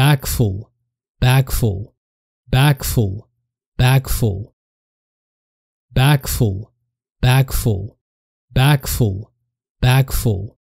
Backful, backful, backful, backful, backful, backful, backful, backful.